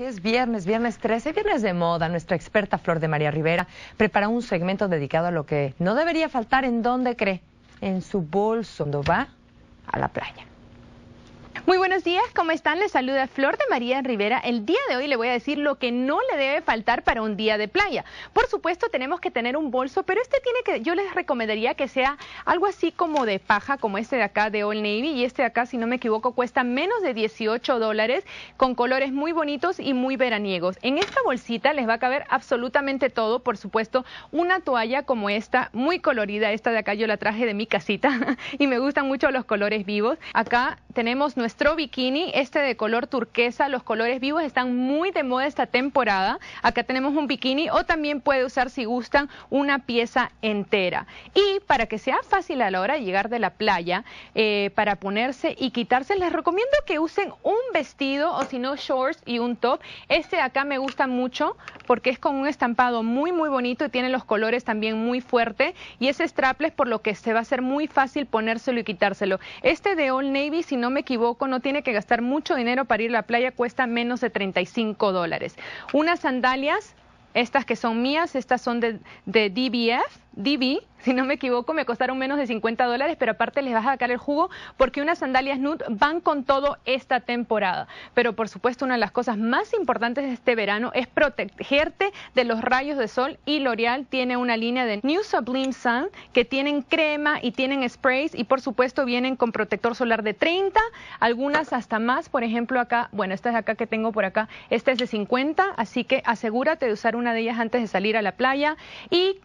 Es viernes, viernes 13, viernes de moda. Nuestra experta Flor de María Rivera prepara un segmento dedicado a lo que no debería faltar en donde cree, en su bolso, cuando va a la playa. Muy buenos días, ¿cómo están? Les saluda Flor de María Rivera. El día de hoy le voy a decir lo que no le debe faltar para un día de playa. Por supuesto, tenemos que tener un bolso, pero este tiene que, yo les recomendaría que sea algo así como de paja, como este de acá de Old Navy. Y este de acá, si no me equivoco, cuesta menos de 18 dólares, con colores muy bonitos y muy veraniegos. En esta bolsita les va a caber absolutamente todo, por supuesto, una toalla como esta, muy colorida. Esta de acá yo la traje de mi casita y me gustan mucho los colores vivos. Acá tenemos nuestro bikini, este de color turquesa, los colores vivos están muy de moda esta temporada. Acá tenemos un bikini o también puede usar si gustan una pieza entera. Y para que sea fácil a la hora de llegar de la playa, eh, para ponerse y quitarse, les recomiendo que usen un vestido o si no shorts y un top. Este acá me gusta mucho porque es con un estampado muy, muy bonito y tiene los colores también muy fuerte. Y es strapless, por lo que se va a hacer muy fácil ponérselo y quitárselo. Este de Old Navy, si no me equivoco, no tiene que gastar mucho dinero para ir a la playa, cuesta menos de 35 dólares. Unas sandalias, estas que son mías, estas son de, de DBF, DB, si no me equivoco, me costaron menos de 50 dólares, pero aparte les vas a sacar el jugo porque unas sandalias nude van con todo esta temporada. Pero por supuesto, una de las cosas más importantes de este verano es protegerte de los rayos de sol y L'Oreal tiene una línea de New Sublime Sun que tienen crema y tienen sprays y por supuesto vienen con protector solar de 30, algunas hasta más, por ejemplo acá, bueno, esta es acá que tengo por acá, esta es de 50, así que asegúrate de usar una de ellas antes de salir a la playa y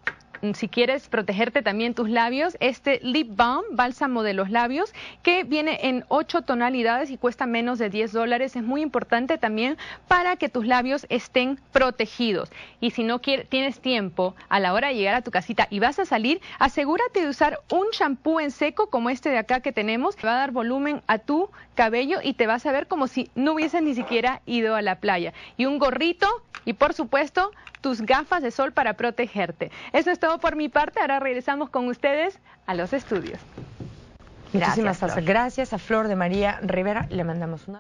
si quieres protegerte también tus labios, este Lip Balm, bálsamo de los labios, que viene en 8 tonalidades y cuesta menos de 10 dólares. Es muy importante también para que tus labios estén protegidos. Y si no quieres, tienes tiempo a la hora de llegar a tu casita y vas a salir, asegúrate de usar un shampoo en seco como este de acá que tenemos. Va a dar volumen a tu cabello y te vas a ver como si no hubieses ni siquiera ido a la playa. Y un gorrito y por supuesto tus gafas de sol para protegerte. Eso es todo por mi parte, ahora regresamos con ustedes a los estudios. Muchísimas gracias, gracias a Flor de María Rivera, le mandamos una...